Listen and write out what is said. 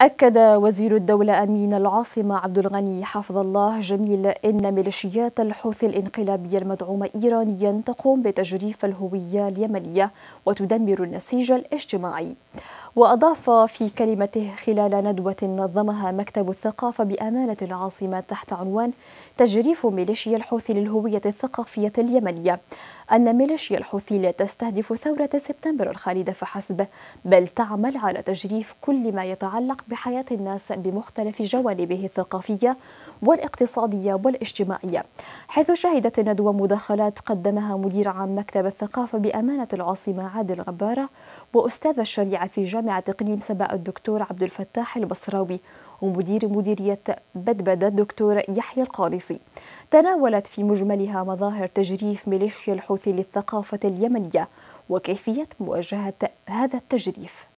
أكد وزير الدولة أمين العاصمة عبد الغني حفظ الله جميل أن ميليشيات الحوثي الانقلابية المدعومة إيرانيا تقوم بتجريف الهوية اليمنية وتدمر النسيج الاجتماعي وأضاف في كلمته خلال ندوة نظمها مكتب الثقافة بأمانة العاصمة تحت عنوان تجريف ميليشيا الحوثي للهوية الثقافية اليمنية أن ميليشيا الحوثي لا تستهدف ثورة سبتمبر الخالدة فحسب بل تعمل على تجريف كل ما يتعلق بحياة الناس بمختلف جوانبه الثقافية والاقتصادية والاجتماعية حيث شهدت الندوة مداخلات قدمها مدير عام مكتب الثقافة بأمانة العاصمة عادل غبارة وأستاذ الشريعة في جامعة جامعة إقليم الدكتور عبد الفتاح البصراوي ومدير مديرية بدبدة الدكتور يحيى القارصي تناولت في مجملها مظاهر تجريف ميليشيا الحوثي للثقافة اليمنية وكيفية مواجهة هذا التجريف